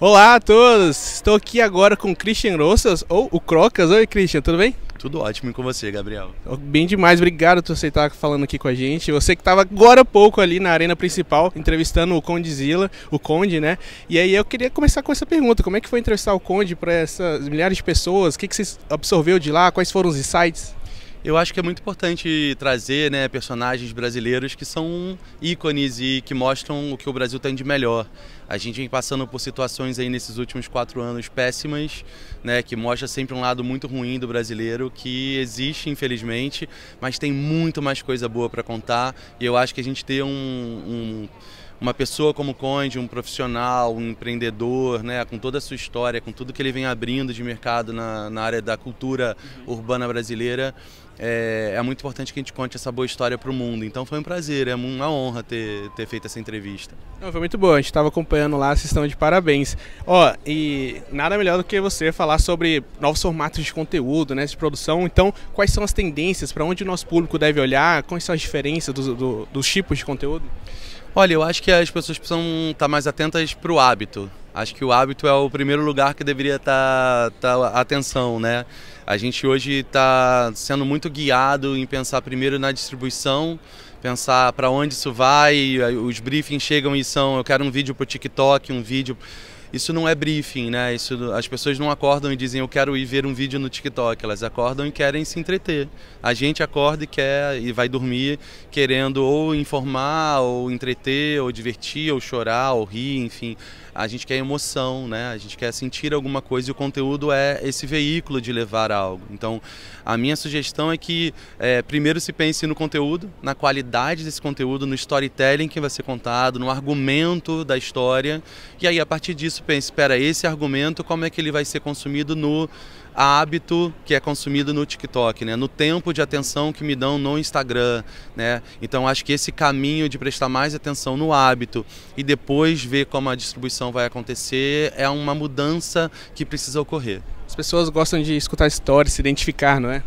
Olá a todos! Estou aqui agora com o Christian Rossas, ou o Crocas. Oi, Christian, tudo bem? Tudo ótimo e com você, Gabriel. Bem demais, obrigado por você estar falando aqui com a gente. Você que estava agora há pouco ali na arena principal entrevistando o Conde Zila, o Conde, né? E aí eu queria começar com essa pergunta: como é que foi entrevistar o Conde para essas milhares de pessoas? O que, que você absorveu de lá? Quais foram os insights? Eu acho que é muito importante trazer né, personagens brasileiros que são ícones e que mostram o que o Brasil tem de melhor. A gente vem passando por situações aí nesses últimos quatro anos péssimas, né, que mostra sempre um lado muito ruim do brasileiro, que existe, infelizmente, mas tem muito mais coisa boa para contar. E eu acho que a gente tem um, um uma pessoa como Conde, um profissional, um empreendedor, né, com toda a sua história, com tudo que ele vem abrindo de mercado na, na área da cultura uhum. urbana brasileira, é, é, muito importante que a gente conte essa boa história para o mundo. Então foi um prazer, é uma honra ter, ter feito essa entrevista. Não, foi muito bom. a gente estava acompanhando lá, vocês estão de parabéns. Ó, e nada melhor do que você falar sobre novos formatos de conteúdo, né, de produção. Então, quais são as tendências, para onde o nosso público deve olhar, quais são as diferenças do, do, dos tipos de conteúdo? Olha, eu acho que as pessoas precisam estar tá mais atentas para o hábito. Acho que o hábito é o primeiro lugar que deveria estar, tá, tá a atenção, né? A gente hoje está sendo muito guiado em pensar primeiro na distribuição, pensar para onde isso vai. Os briefings chegam e são: eu quero um vídeo para o TikTok, um vídeo isso não é briefing, né? Isso, as pessoas não acordam e dizem eu quero ir ver um vídeo no TikTok, elas acordam e querem se entreter. A gente acorda e quer e vai dormir querendo ou informar, ou entreter, ou divertir, ou chorar, ou rir, enfim a gente quer emoção, né? A gente quer sentir alguma coisa e o conteúdo é esse veículo de levar algo. Então, a minha sugestão é que é, primeiro se pense no conteúdo, na qualidade desse conteúdo, no storytelling que vai ser contado, no argumento da história. E aí, a partir disso, pense, espera, esse argumento, como é que ele vai ser consumido no hábito que é consumido no TikTok, né? no tempo de atenção que me dão no Instagram. Né? Então acho que esse caminho de prestar mais atenção no hábito e depois ver como a distribuição vai acontecer é uma mudança que precisa ocorrer. As pessoas gostam de escutar histórias, se identificar, não é?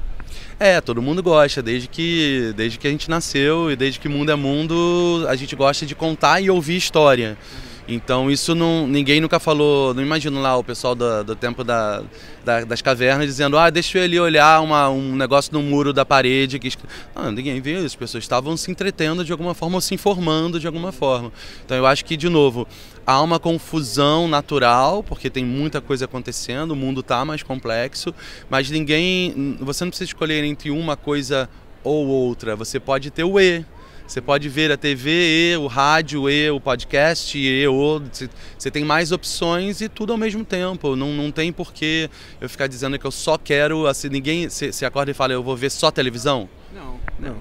É, todo mundo gosta, desde que, desde que a gente nasceu e desde que mundo é mundo, a gente gosta de contar e ouvir história. Uhum. Então isso não, ninguém nunca falou, não imagino lá o pessoal do, do tempo da, da, das cavernas dizendo, ah, deixa eu ali olhar uma, um negócio no muro da parede. Que... Não, ninguém viu isso, as pessoas estavam se entretendo de alguma forma ou se informando de alguma forma. Então eu acho que, de novo, há uma confusão natural, porque tem muita coisa acontecendo, o mundo está mais complexo, mas ninguém, você não precisa escolher entre uma coisa ou outra, você pode ter o E, você pode ver a TV e o rádio e o podcast e o... Você tem mais opções e tudo ao mesmo tempo. Não, não tem porquê eu ficar dizendo que eu só quero... Assim, ninguém... se acorda e fala, eu vou ver só televisão? Não, não.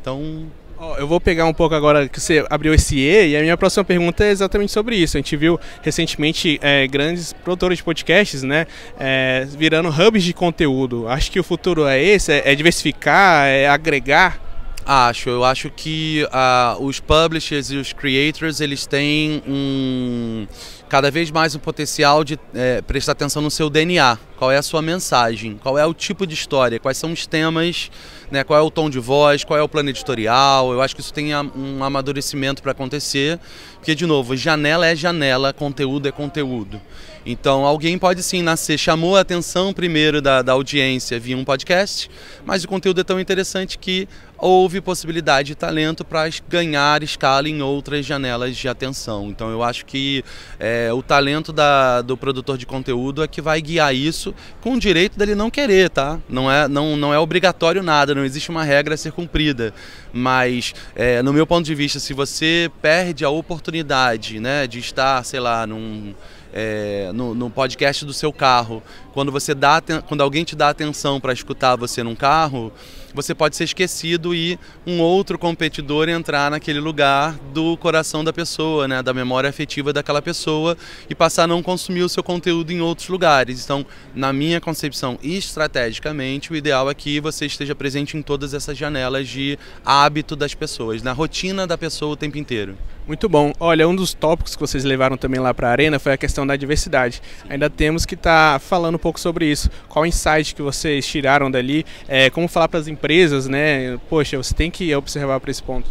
Então... Oh, eu vou pegar um pouco agora que você abriu esse E, e a minha próxima pergunta é exatamente sobre isso. A gente viu recentemente é, grandes produtores de podcasts, né, é, virando hubs de conteúdo. Acho que o futuro é esse, é, é diversificar, é agregar. Acho, eu acho que uh, os publishers e os creators eles têm um cada vez mais um potencial de é, prestar atenção no seu DNA. Qual é a sua mensagem? Qual é o tipo de história? Quais são os temas né, qual é o tom de voz, qual é o plano editorial. Eu acho que isso tem um amadurecimento para acontecer, porque, de novo, janela é janela, conteúdo é conteúdo. Então, alguém pode sim nascer, chamou a atenção primeiro da, da audiência via um podcast, mas o conteúdo é tão interessante que houve possibilidade e talento para ganhar escala em outras janelas de atenção. Então eu acho que é, o talento da, do produtor de conteúdo é que vai guiar isso com o direito dele não querer, tá? Não é, não, não é obrigatório nada não existe uma regra a ser cumprida. Mas, é, no meu ponto de vista, se você perde a oportunidade né, de estar, sei lá, num. É, no, no, podcast do seu carro, quando você dá, quando alguém te dá atenção para escutar você num carro, você pode ser esquecido e um outro competidor entrar naquele lugar do coração da pessoa, né, da memória afetiva daquela pessoa e passar a não consumir o seu conteúdo em outros lugares. Então, na minha concepção, estrategicamente, o ideal é que você esteja presente em todas essas janelas de hábito das pessoas, na rotina da pessoa o tempo inteiro. Muito bom. Olha, um dos tópicos que vocês levaram também lá para a arena foi a questão da diversidade. Ainda temos que estar tá falando um pouco sobre isso. Qual o insight que vocês tiraram dali? É, como falar para as empresas empresas, né? Poxa, você tem que observar para esse ponto.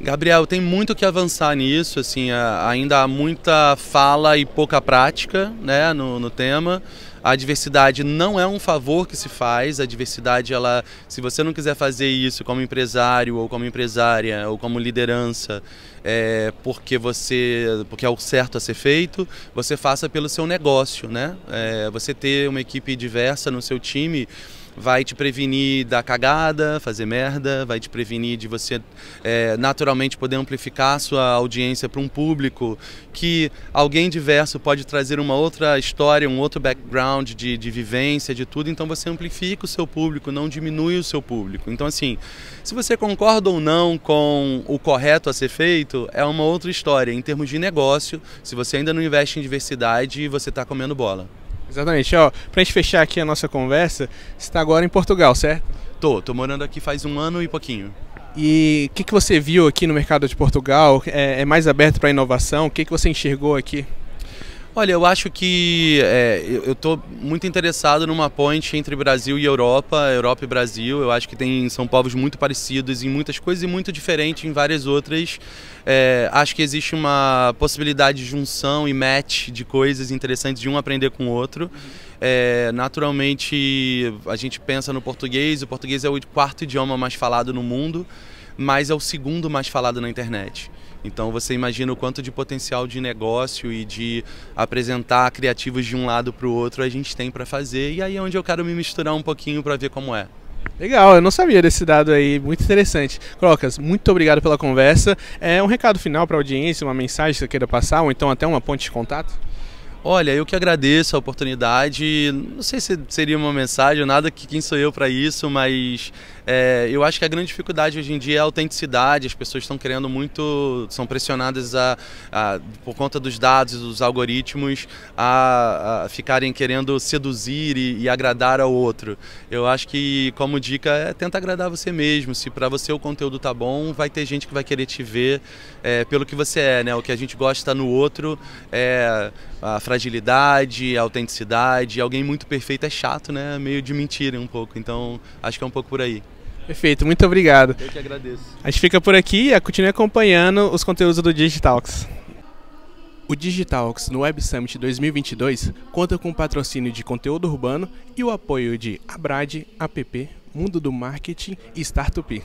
Gabriel, tem muito que avançar nisso, assim, ainda há muita fala e pouca prática, né, no, no tema. A diversidade não é um favor que se faz, a diversidade, ela, se você não quiser fazer isso como empresário ou como empresária ou como liderança, é, porque você, porque é o certo a ser feito, você faça pelo seu negócio, né? É, você ter uma equipe diversa no seu time vai te prevenir da cagada, fazer merda, vai te prevenir de você é, naturalmente poder amplificar sua audiência para um público que alguém diverso pode trazer uma outra história, um outro background de, de vivência, de tudo, então você amplifica o seu público, não diminui o seu público. Então, assim, se você concorda ou não com o correto a ser feito, é uma outra história. Em termos de negócio, se você ainda não investe em diversidade, você está comendo bola. Exatamente. Ó, pra gente fechar aqui a nossa conversa, você tá agora em Portugal, certo? Tô, tô morando aqui faz um ano e pouquinho. E o que, que você viu aqui no mercado de Portugal? É, é mais aberto para inovação? O que, que você enxergou aqui? Olha, eu acho que é, eu estou muito interessado numa ponte entre Brasil e Europa, Europa e Brasil. Eu acho que tem, são povos muito parecidos em muitas coisas e muito diferentes em várias outras. É, acho que existe uma possibilidade de junção e match de coisas interessantes de um aprender com o outro. É, naturalmente, a gente pensa no português, o português é o quarto idioma mais falado no mundo mas é o segundo mais falado na internet. Então você imagina o quanto de potencial de negócio e de apresentar criativos de um lado para o outro a gente tem para fazer e aí é onde eu quero me misturar um pouquinho para ver como é. Legal, eu não sabia desse dado aí, muito interessante. Crocas, muito obrigado pela conversa. É um recado final para a audiência, uma mensagem que você queira passar ou então até uma ponte de contato? Olha, eu que agradeço a oportunidade. Não sei se seria uma mensagem, nada que quem sou eu para isso, mas é, eu acho que a grande dificuldade hoje em dia é a autenticidade. As pessoas estão querendo muito, são pressionadas a, a por conta dos dados, dos algoritmos, a, a ficarem querendo seduzir e, e, agradar ao outro. Eu acho que, como dica, é tenta agradar você mesmo. Se para você o conteúdo tá bom, vai ter gente que vai querer te ver é, pelo que você é, né? O que a gente gosta no outro é a fragilidade, autenticidade. Alguém muito perfeito é chato, né? Meio de mentira um pouco. Então, acho que é um pouco por aí. Perfeito, muito obrigado. Eu que agradeço. A gente fica por aqui e continue acompanhando os conteúdos do Digitalks. O Digitalks no Web Summit 2022 conta com o patrocínio de conteúdo urbano e o apoio de Abrade, APP, Mundo do Marketing e Startup.